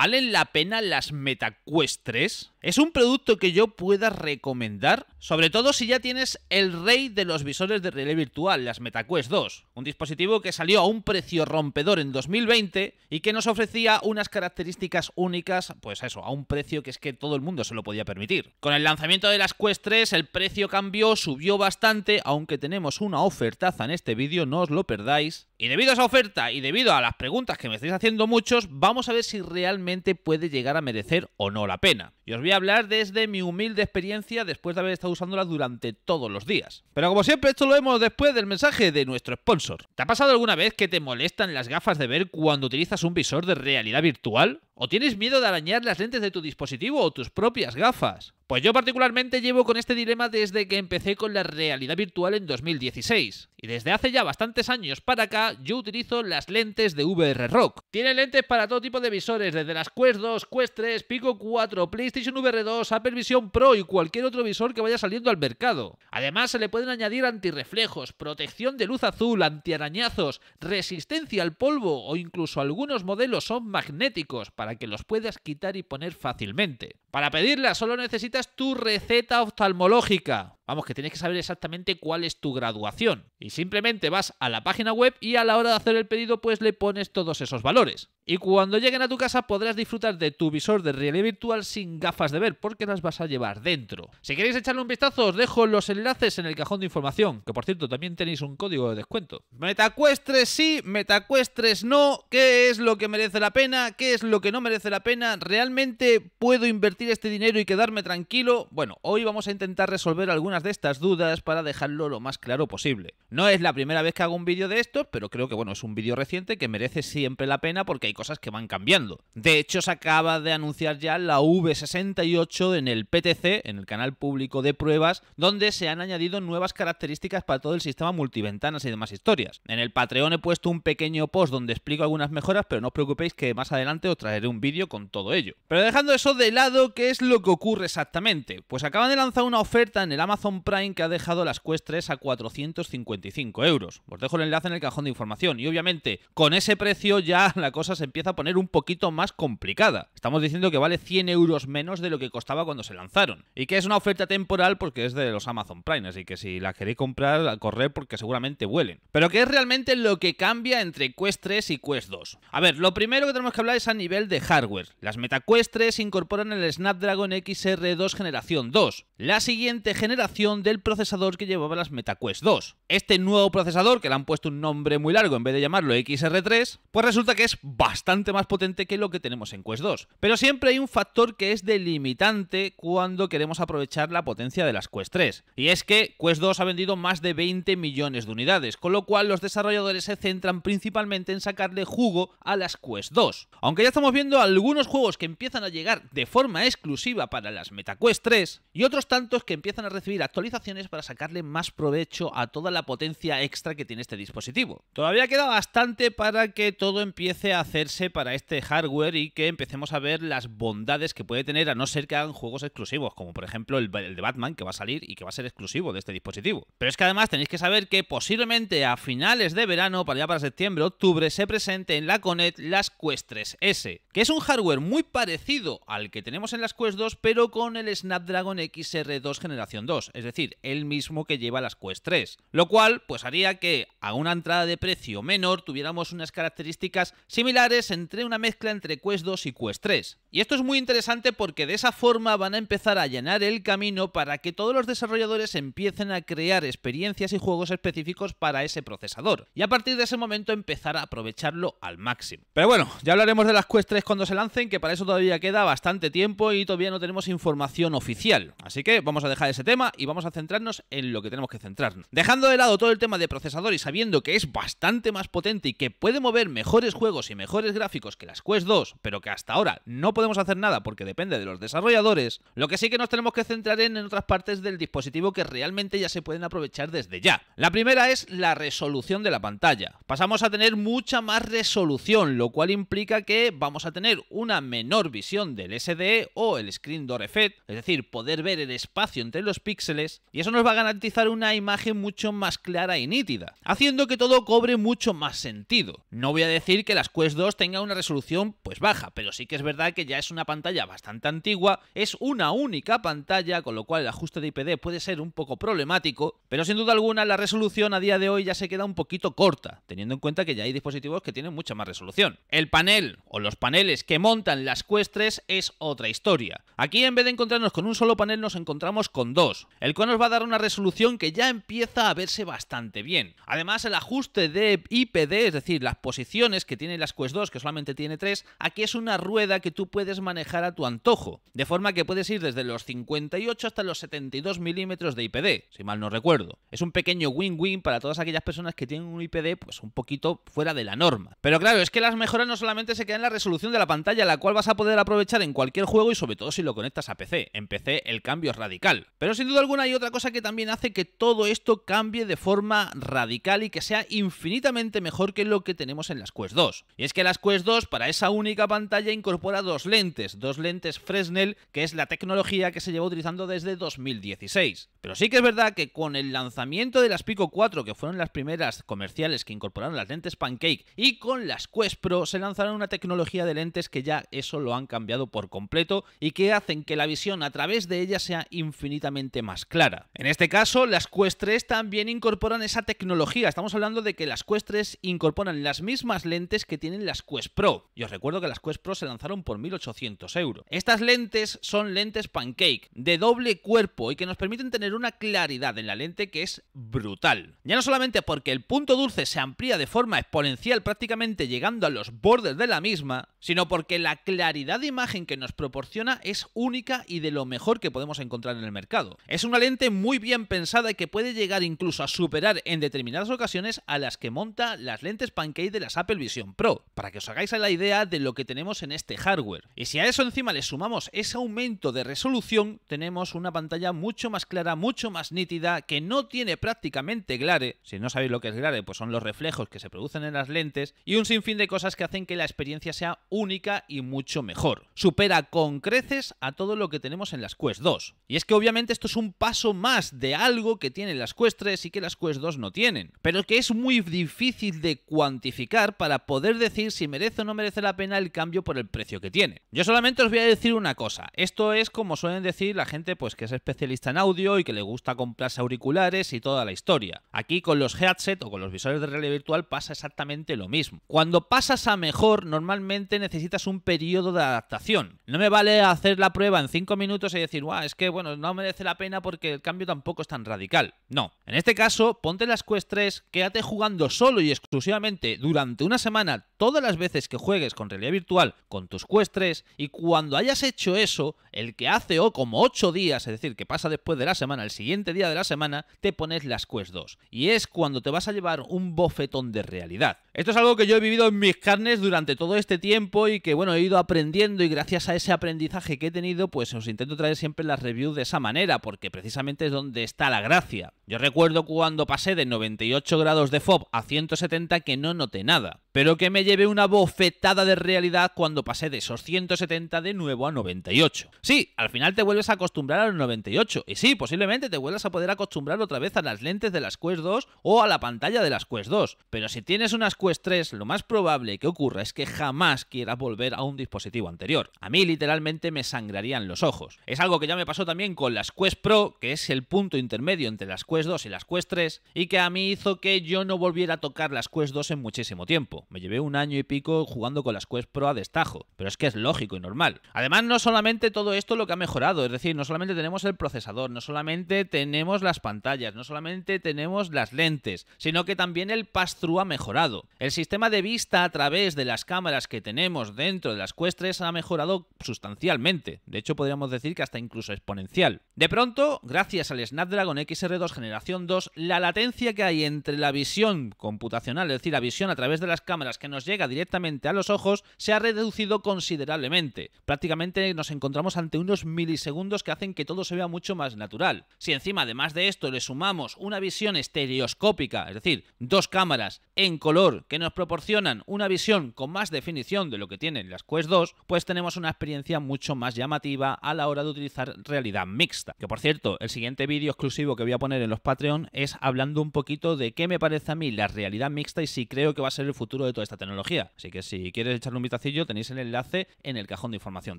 ¿Valen la pena las metacuestres? ¿Es un producto que yo pueda recomendar? Sobre todo si ya tienes el rey de los visores de realidad virtual, las MetaQuest 2, un dispositivo que salió a un precio rompedor en 2020 y que nos ofrecía unas características únicas, pues eso, a un precio que es que todo el mundo se lo podía permitir. Con el lanzamiento de las Quest 3 el precio cambió, subió bastante, aunque tenemos una ofertaza en este vídeo, no os lo perdáis. Y debido a esa oferta y debido a las preguntas que me estáis haciendo muchos, vamos a ver si realmente puede llegar a merecer o no la pena voy a hablar desde mi humilde experiencia después de haber estado usándola durante todos los días. Pero como siempre, esto lo vemos después del mensaje de nuestro sponsor. ¿Te ha pasado alguna vez que te molestan las gafas de ver cuando utilizas un visor de realidad virtual? ¿O tienes miedo de arañar las lentes de tu dispositivo o tus propias gafas? Pues yo particularmente llevo con este dilema desde que empecé con la realidad virtual en 2016. Y desde hace ya bastantes años para acá yo utilizo las lentes de VR Rock. Tiene lentes para todo tipo de visores, desde las Quest 2, Quest 3, Pico 4, PlayStation VR 2, Apple Vision Pro y cualquier otro visor que vaya saliendo al mercado. Además se le pueden añadir antirreflejos, protección de luz azul, antiarañazos, resistencia al polvo o incluso algunos modelos son magnéticos para para que los puedas quitar y poner fácilmente. Para pedirla solo necesitas tu receta oftalmológica. Vamos, que tienes que saber exactamente cuál es tu graduación. Y simplemente vas a la página web y a la hora de hacer el pedido pues le pones todos esos valores. Y cuando lleguen a tu casa podrás disfrutar de tu visor de realidad virtual sin gafas de ver porque las vas a llevar dentro. Si queréis echarle un vistazo os dejo los enlaces en el cajón de información, que por cierto también tenéis un código de descuento. Metacuestres sí, metacuestres no, ¿qué es lo que merece la pena? ¿Qué es lo que no merece la pena? ¿Realmente puedo invertir? este dinero y quedarme tranquilo? Bueno, hoy vamos a intentar resolver algunas de estas dudas para dejarlo lo más claro posible. No es la primera vez que hago un vídeo de estos, pero creo que bueno, es un vídeo reciente que merece siempre la pena porque hay cosas que van cambiando. De hecho, se acaba de anunciar ya la V68 en el PTC, en el canal público de pruebas, donde se han añadido nuevas características para todo el sistema multiventanas y demás historias. En el Patreon he puesto un pequeño post donde explico algunas mejoras, pero no os preocupéis que más adelante os traeré un vídeo con todo ello. Pero dejando eso de lado, ¿qué es lo que ocurre exactamente? Pues acaban de lanzar una oferta en el Amazon Prime que ha dejado las Quest 3 a 455 euros. Os dejo el enlace en el cajón de información. Y obviamente, con ese precio ya la cosa se empieza a poner un poquito más complicada. Estamos diciendo que vale 100 euros menos de lo que costaba cuando se lanzaron. Y que es una oferta temporal porque es de los Amazon Prime, así que si la queréis comprar, a correr porque seguramente vuelen. Pero, ¿qué es realmente lo que cambia entre Quest 3 y Quest 2? A ver, lo primero que tenemos que hablar es a nivel de hardware. Las MetaQuest 3 incorporan el Snapdragon XR2 generación 2, la siguiente generación del procesador que llevaba las MetaQuest 2. Este nuevo procesador, que le han puesto un nombre muy largo en vez de llamarlo XR3, pues resulta que es bastante más potente que lo que tenemos en Quest 2. Pero siempre hay un factor que es delimitante cuando queremos aprovechar la potencia de las Quest 3, y es que Quest 2 ha vendido más de 20 millones de unidades, con lo cual los desarrolladores se centran principalmente en sacarle jugo a las Quest 2. Aunque ya estamos viendo algunos juegos que empiezan a llegar de forma exclusiva para las MetaQuest 3 y otros tantos que empiezan a recibir actualizaciones para sacarle más provecho a toda la potencia extra que tiene este dispositivo. Todavía queda bastante para que todo empiece a hacerse para este hardware y que empecemos a ver las bondades que puede tener a no ser que hagan juegos exclusivos, como por ejemplo el, de Batman que va a salir y que va a ser exclusivo de este dispositivo. Pero es que además tenéis que saber que posiblemente a finales de verano, para ya para septiembre, octubre, se presente en la Conet las Quest 3S, que es un hardware muy parecido al que tenemos en las Quest 2, pero con el Snapdragon XR2 Generación 2, es decir, el mismo que lleva las Quest 3. Lo cual, pues haría que a una entrada de precio menor tuviéramos unas características similares entre una mezcla entre Quest 2 y Quest 3. Y esto es muy interesante porque de esa forma van a empezar a llenar el camino para que todos los desarrolladores empiecen a crear experiencias y juegos específicos para ese procesador. Y a partir de ese momento empezar a aprovecharlo al máximo. Pero bueno, ya hablaremos de las Quest 3 cuando se lancen, que para eso todavía queda bastante tiempo y todavía no tenemos información oficial. Así que vamos a dejar ese tema y vamos a centrarnos en lo que tenemos que centrarnos. Dejando de lado todo el tema de procesador y sabiendo que es bastante más potente y que puede mover mejores juegos y mejores gráficos que las Quest 2, pero que hasta ahora no podemos hacer nada porque depende de los desarrolladores, lo que sí que nos tenemos que centrar en, en otras partes del dispositivo que realmente ya se pueden aprovechar desde ya. La primera es la resolución de la pantalla. Pasamos a tener mucha más resolución, lo cual implica que vamos a tener una menor visión del SDE o el screen door effect, es decir, poder ver el espacio entre los píxeles, y eso nos va a garantizar una imagen mucho más clara y nítida, haciendo que todo cobre mucho más sentido. No voy a decir que las Quest 2 tenga una resolución pues baja, pero sí que es verdad que ya es una pantalla bastante antigua, es una única pantalla, con lo cual el ajuste de IPD puede ser un poco problemático, pero sin duda alguna la resolución a día de hoy ya se queda un poquito corta, teniendo en cuenta que ya hay dispositivos que tienen mucha más resolución. El panel o los paneles que montan las Quest 3 es otra historia Aquí en vez de encontrarnos con un solo panel nos encontramos con dos, el cual nos va a dar una resolución que ya empieza a verse bastante bien. Además el ajuste de IPD, es decir, las posiciones que tiene las Quest 2, que solamente tiene 3, aquí es una rueda que tú puedes manejar a tu antojo, de forma que puedes ir desde los 58 hasta los 72 milímetros de IPD, si mal no recuerdo. Es un pequeño win-win para todas aquellas personas que tienen un IPD pues un poquito fuera de la norma. Pero claro, es que las mejoras no solamente se quedan en la resolución de la pantalla, la cual vas a poder aprovechar en cualquier juego, y sobre todo si lo conectas a PC. En PC el cambio es radical. Pero sin duda alguna hay otra cosa que también hace que todo esto cambie de forma radical y que sea infinitamente mejor que lo que tenemos en las Quest 2. Y es que las Quest 2 para esa única pantalla incorpora dos lentes, dos lentes Fresnel, que es la tecnología que se lleva utilizando desde 2016. Pero sí que es verdad que con el lanzamiento de las Pico 4, que fueron las primeras comerciales que incorporaron las lentes Pancake, y con las Quest Pro se lanzaron una tecnología de lentes que ya eso lo han cambiado por completo y que hacen que la visión a través de ella sea infinitamente más clara. En este caso, las Quest 3 también incorporan esa tecnología. Estamos hablando de que las Quest 3 incorporan las mismas lentes que tienen las Quest Pro. Y os recuerdo que las Quest Pro se lanzaron por 1800 euros. Estas lentes son lentes pancake, de doble cuerpo y que nos permiten tener una claridad en la lente que es brutal. Ya no solamente porque el punto dulce se amplía de forma exponencial prácticamente llegando a los bordes de la misma, sino porque la claridad de imagen que nos proporciona es única y de lo mejor que podemos encontrar en el mercado. Es una lente muy bien pensada y que puede llegar incluso a superar en determinadas ocasiones a las que monta las lentes Pancake de las Apple Vision Pro, para que os hagáis la idea de lo que tenemos en este hardware. Y si a eso encima le sumamos ese aumento de resolución, tenemos una pantalla mucho más clara, mucho más nítida, que no tiene prácticamente glare. Si no sabéis lo que es glare, pues son los reflejos que se producen en las lentes y un sinfín de cosas que hacen que la experiencia sea única y mucho mejor. Supera con creces a todo lo que tenemos en las Quest 2. Y es que obviamente esto es un paso más de algo que tienen las Quest 3 y que las Quest 2 no tienen, pero que es muy difícil de cuantificar para poder decir si merece o no merece la pena el cambio por el precio que tiene. Yo solamente os voy a decir una cosa, esto es como suelen decir la gente pues que es especialista en audio y que le gusta comprarse auriculares y toda la historia. Aquí con los headset o con los visores de realidad virtual pasa exactamente lo mismo. Cuando pasas a mejor, normalmente necesitas un periodo de adaptación. No me vale hacer la prueba en 5 minutos y decir, es que bueno, no merece la pena porque el cambio tampoco es tan radical. No. En este caso, ponte las Quest 3, quédate jugando solo y exclusivamente durante una semana todas las veces que juegues con realidad virtual con tus Quest 3 y cuando hayas hecho eso, el que hace o como 8 días, es decir, que pasa después de la semana, el siguiente día de la semana, te pones las Quest 2. Y es cuando te vas a llevar un bofetón de realidad. Esto es algo que yo he vivido en mis carnes durante todo este tiempo y que bueno, he ido aprendiendo y gracias a ese aprendizaje que he tenido, pues os intento traer siempre las reviews de esa manera, porque precisamente es donde está la gracia. Yo recuerdo cuando pasé de 98 grados de FOB a 170 que no noté nada, pero que me llevé una bofetada de realidad cuando pasé de esos 170 de nuevo a 98. Sí, al final te vuelves a acostumbrar a los 98, y sí, posiblemente te vuelvas a poder acostumbrar otra vez a las lentes de las Quest 2 o a la pantalla de las Quest 2, pero si tienes unas Quest 3, lo más probable que ocurra es que jamás quieras volver a un dispositivo anterior. A mí literalmente me sangrarían los ojos. Es algo que ya me pasó también con las Quest Pro, que es el punto intermedio entre las Quest 2 y las Quest 3, y que a mí hizo que yo no volviera a tocar las Quest 2 en muchísimo tiempo. Me llevé un año y pico jugando con las Quest Pro a destajo, pero es que es lógico y normal. Además, no solamente todo esto lo que ha mejorado, es decir, no solamente tenemos el procesador, no solamente tenemos las pantallas, no solamente tenemos las lentes, sino que también el pass-through ha mejorado. El sistema de vista a través de las cámaras que tenemos dentro de las Quest 3 ha mejorado sustancialmente de hecho podríamos decir que hasta incluso exponencial. De pronto, gracias al Snapdragon XR2 generación 2, la latencia que hay entre la visión computacional, es decir, la visión a través de las cámaras que nos llega directamente a los ojos, se ha reducido considerablemente. Prácticamente nos encontramos ante unos milisegundos que hacen que todo se vea mucho más natural. Si encima, además de esto, le sumamos una visión estereoscópica, es decir, dos cámaras en color que nos proporcionan una visión con más definición de lo que tienen las Quest 2, pues tenemos una experiencia muy mucho más llamativa a la hora de utilizar realidad mixta. Que por cierto, el siguiente vídeo exclusivo que voy a poner en los Patreon es hablando un poquito de qué me parece a mí la realidad mixta y si creo que va a ser el futuro de toda esta tecnología. Así que si quieres echarle un vistacillo tenéis el enlace en el cajón de información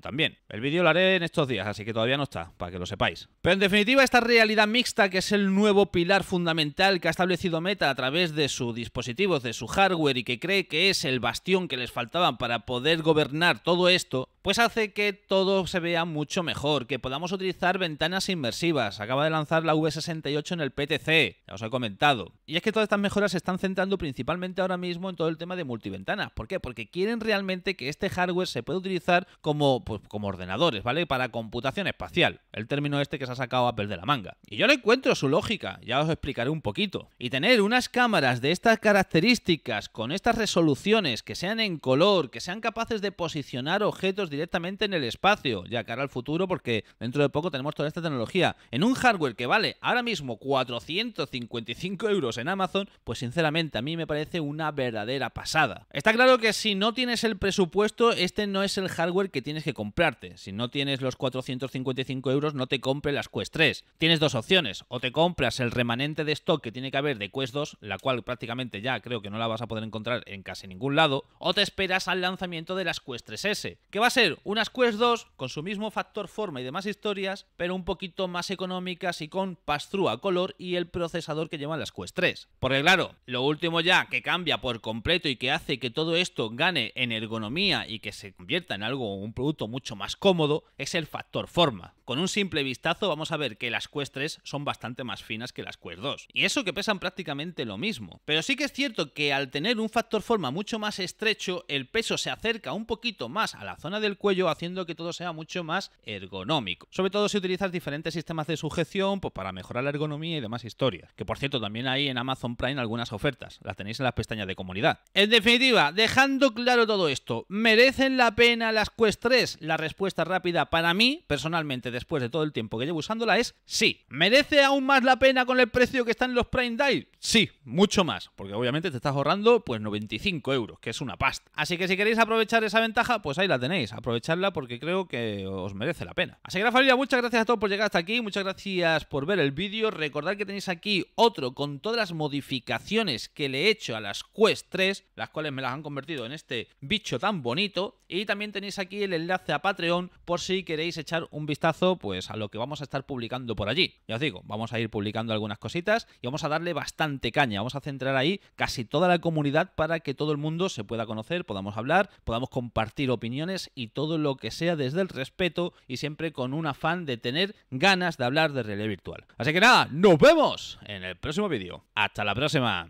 también. El vídeo lo haré en estos días, así que todavía no está, para que lo sepáis. Pero en definitiva, esta realidad mixta, que es el nuevo pilar fundamental que ha establecido Meta a través de sus dispositivos, de su hardware y que cree que es el bastión que les faltaba para poder gobernar todo esto, pues hace que todo se vea mucho mejor, que podamos utilizar ventanas inmersivas. Acaba de lanzar la V68 en el PTC, ya os he comentado. Y es que todas estas mejoras se están centrando principalmente ahora mismo en todo el tema de multiventanas. ¿Por qué? Porque quieren realmente que este hardware se pueda utilizar como, pues, como ordenadores, ¿vale? Para computación espacial. El término este que se ha sacado Apple de la manga. Y yo le encuentro su lógica, ya os explicaré un poquito. Y tener unas cámaras de estas características, con estas resoluciones, que sean en color, que sean capaces de posicionar objetos directamente en el espacio, ya cara al futuro, porque dentro de poco tenemos toda esta tecnología. En un hardware que vale ahora mismo 455 euros en Amazon, pues sinceramente a mí me parece una verdadera pasada. Está claro que si no tienes el presupuesto, este no es el hardware que tienes que comprarte. Si no tienes los 455 euros, no te compre las Quest 3. Tienes dos opciones, o te compras el remanente de stock que tiene que haber de Quest 2, la cual prácticamente ya creo que no la vas a poder encontrar en casi ningún lado, o te esperas al lanzamiento de las Quest 3S, que va a ser unas Quest 2, con su mismo factor forma y demás historias, pero un poquito más económicas y con pastrua a color y el procesador que llevan las Quest 3. Porque claro, lo último ya que cambia por completo y que hace que todo esto gane en ergonomía y que se convierta en algo, un producto mucho más cómodo, es el factor forma. Con un simple vistazo vamos a ver que las Quest 3 son bastante más finas que las Quest 2. Y eso que pesan prácticamente lo mismo. Pero sí que es cierto que al tener un factor forma mucho más estrecho, el peso se acerca un poquito más a la zona del cuello haciendo que todo sea mucho más ergonómico. Sobre todo si utilizas diferentes sistemas de sujeción pues para mejorar la ergonomía y demás historias. Que por cierto, también hay en Amazon Prime algunas ofertas. Las tenéis en las pestañas de comunidad. En definitiva, dejando claro todo esto, ¿merecen la pena las Quest 3? La respuesta rápida para mí, personalmente, después de todo el tiempo que llevo usándola, es sí. ¿Merece aún más la pena con el precio que están los Prime Dial? Sí, mucho más. Porque obviamente te estás ahorrando pues 95 euros, que es una pasta. Así que si queréis aprovechar esa ventaja, pues ahí la tenéis. Aprovecharla porque creo que os merece la pena. Así que la familia, muchas gracias a todos por llegar hasta aquí, muchas gracias por ver el vídeo. Recordad que tenéis aquí otro con todas las modificaciones que le he hecho a las Quest 3, las cuales me las han convertido en este bicho tan bonito. Y también tenéis aquí el enlace a Patreon por si queréis echar un vistazo pues a lo que vamos a estar publicando por allí. Ya os digo, vamos a ir publicando algunas cositas y vamos a darle bastante caña. Vamos a centrar ahí casi toda la comunidad para que todo el mundo se pueda conocer, podamos hablar, podamos compartir opiniones y todo lo que sea sea desde el respeto y siempre con un afán de tener ganas de hablar de realidad virtual. Así que nada, nos vemos en el próximo vídeo. Hasta la próxima.